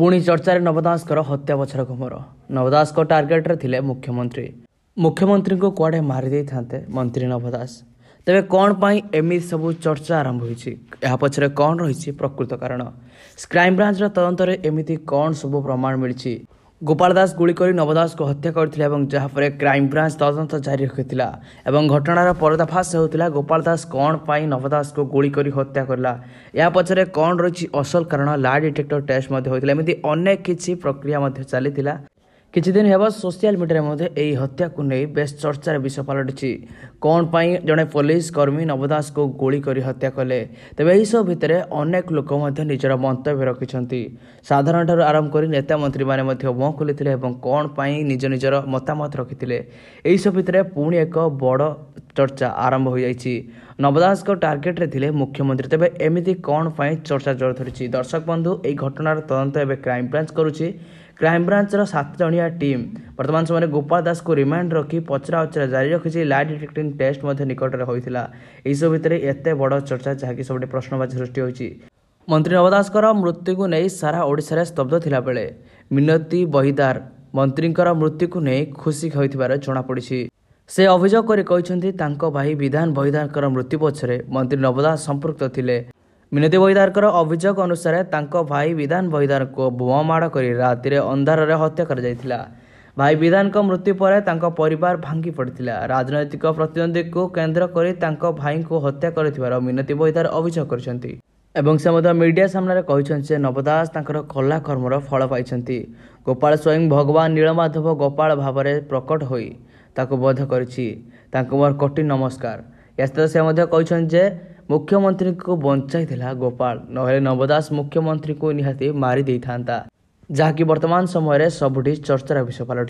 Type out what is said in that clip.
ପୁଣି ଚର୍ଚ୍ଚାରେ ନବଦାସଙ୍କର ହତ୍ୟା ବଛର ଘୁମର ନବଦାସଙ୍କ ଟାର୍ଗେଟରେ ଥିଲେ ମୁଖ୍ୟମନ୍ତ୍ରୀ ମୁଖ୍ୟମନ୍ତ୍ରୀଙ୍କୁ କୁଆଡ଼େ ମାରିଦେଇଥାନ୍ତେ ମନ୍ତ୍ରୀ ନବଦାସ ତେବେ କ'ଣ ପାଇଁ ଏମିତି ସବୁ ଚର୍ଚ୍ଚା ଆରମ୍ଭ ହୋଇଛି ଏହା ପଛରେ କ'ଣ ରହିଛି ପ୍ରକୃତ କାରଣ କ୍ରାଇମବ୍ରାଞ୍ଚର ତଦନ୍ତରେ ଏମିତି କ'ଣ ସବୁ ପ୍ରମାଣ ମିଳିଛି ଗୋପାଳ ଦାସ ଗୁଳି କରି ନବ ଦାସଙ୍କୁ ହତ୍ୟା କରିଥିଲା ଏବଂ ଯାହାପରେ କ୍ରାଇମବ୍ରାଞ୍ଚ ତଦନ୍ତ ଜାରି ରଖିଥିଲା ଏବଂ ଘଟଣାର ପରଦାଫାସ ହେଉଥିଲା ଗୋପାଳ ଦାସ କ'ଣ ପାଇଁ ନବ ଦାସଙ୍କୁ ଗୁଳି କରି ହତ୍ୟା କରିଲା ଏହା ପଛରେ କ'ଣ ରହିଛି ଅସଲ କାରଣ ଲା ଡିଟେକ୍ଟର ଟେଷ୍ଟ ମଧ୍ୟ ହୋଇଥିଲା ଏମିତି ଅନେକ କିଛି ପ୍ରକ୍ରିୟା ମଧ୍ୟ ଚାଲିଥିଲା କିଛିଦିନ ହେବ ସୋସିଆଲ ମିଡ଼ିଆରେ ମଧ୍ୟ ଏହି ହତ୍ୟାକୁ ନେଇ ବେଶ ଚର୍ଚ୍ଚାର ବିଷ ପାଲଟିଛି କ'ଣ ପାଇଁ ଜଣେ ପୋଲିସ କର୍ମୀ ନବ ଦାସଙ୍କୁ ଗୁଳି କରି ହତ୍ୟା କଲେ ତେବେ ଏହିସବୁ ଭିତରେ ଅନେକ ଲୋକ ମଧ୍ୟ ନିଜର ମନ୍ତବ୍ୟ ରଖିଛନ୍ତି ସାଧାରଣଠାରୁ ଆରମ୍ଭ କରି ନେତା ମନ୍ତ୍ରୀମାନେ ମଧ୍ୟ ମୁହଁ ଖୋଲିଥିଲେ ଏବଂ କ'ଣ ପାଇଁ ନିଜ ନିଜର ମତାମତ ରଖିଥିଲେ ଏହିସବୁ ଭିତରେ ପୁଣି ଏକ ବଡ଼ ଚର୍ଚ୍ଚା ଆରମ୍ଭ ହୋଇଯାଇଛି ନବ ଦାସଙ୍କ ଟାର୍ଗେଟରେ ଥିଲେ ମୁଖ୍ୟମନ୍ତ୍ରୀ ତେବେ ଏମିତି କ'ଣ ପାଇଁ ଚର୍ଚ୍ଚା ଜୋର ଧରିଛି ଦର୍ଶକ ବନ୍ଧୁ ଏହି ଘଟଣାର ତଦନ୍ତ ଏବେ କ୍ରାଇମବ୍ରାଞ୍ଚ କରୁଛି କ୍ରାଇମ୍ବ୍ରାଞ୍ଚର ସାତ ଜଣିଆ ଟିମ୍ ବର୍ତ୍ତମାନ ସମୟରେ ଗୋପାଳ ଦାସଙ୍କୁ ରିମାଣ୍ଡ ରଖି ପଚରା ଉଚରା ଜାରି ରଖିଛି ଲାଇ ଡିଟେକ୍ଟିଂ ଟେଷ୍ଟ ମଧ୍ୟ ନିକଟରେ ହୋଇଥିଲା ଏହିସବୁ ଭିତରେ ଏତେ ବଡ଼ ଚର୍ଚ୍ଚା ଯାହାକି ସବୁଠି ପ୍ରଶ୍ନବାଚୀ ସୃଷ୍ଟି ହୋଇଛି ମନ୍ତ୍ରୀ ନବ ଦାସଙ୍କର ମୃତ୍ୟୁକୁ ନେଇ ସାରା ଓଡ଼ିଶାରେ ସ୍ତବ୍ଧ ଥିଲାବେଳେ ମିନତୀ ବହିଦାର ମନ୍ତ୍ରୀଙ୍କର ମୃତ୍ୟୁକୁ ନେଇ ଖୁସି ହୋଇଥିବାର ଜଣାପଡ଼ିଛି ସେ ଅଭିଯୋଗ କରି କହିଛନ୍ତି ତାଙ୍କ ଭାଇ ବିଧାନ ବହିଦାରଙ୍କର ମୃତ୍ୟୁ ପଛରେ ମନ୍ତ୍ରୀ ନବ ଦାସ ସମ୍ପୃକ୍ତ ଥିଲେ ମିନତି ବହିଦାରଙ୍କର ଅଭିଯୋଗ ଅନୁସାରେ ତାଙ୍କ ଭାଇ ବିଧାନ ବହିଦାରଙ୍କୁ ବୋମା ମାଡ଼ କରି ରାତିରେ ଅନ୍ଧାରରେ ହତ୍ୟା କରାଯାଇଥିଲା ଭାଇ ବିଧାନଙ୍କ ମୃତ୍ୟୁ ପରେ ତାଙ୍କ ପରିବାର ଭାଙ୍ଗି ପଡ଼ିଥିଲା ରାଜନୈତିକ ପ୍ରତିଦ୍ୱନ୍ଦ୍ୱୀକୁ କେନ୍ଦ୍ର କରି ତାଙ୍କ ଭାଇଙ୍କୁ ହତ୍ୟା କରିଥିବାର ମିନତି ବହିଦାର ଅଭିଯୋଗ କରିଛନ୍ତି ଏବଂ ସେ ମଧ୍ୟ ମିଡ଼ିଆ ସାମ୍ନାରେ କହିଛନ୍ତି ଯେ ନବ ଦାସ ତାଙ୍କର କଲା କର୍ମର ଫଳ ପାଇଛନ୍ତି ଗୋପାଳ ସ୍ୱୟଂ ଭଗବାନ ନୀଳମାଧବ ଗୋପାଳ ଭାବରେ ପ୍ରକଟ ହୋଇ ତାକୁ ବଧ କରିଛି ତାଙ୍କୁ ମୋର କଟି ନମସ୍କାର ଏ ସହିତ ସେ ମଧ୍ୟ କହିଛନ୍ତି ଯେ मुख्यमन्त्रीको बञ्चाइ गोपा नहे नवदास मुख्यमन्त्रीको निहति मारिदथाहाकि वर्तमान समयले सबुठी चर्चार विषय पालट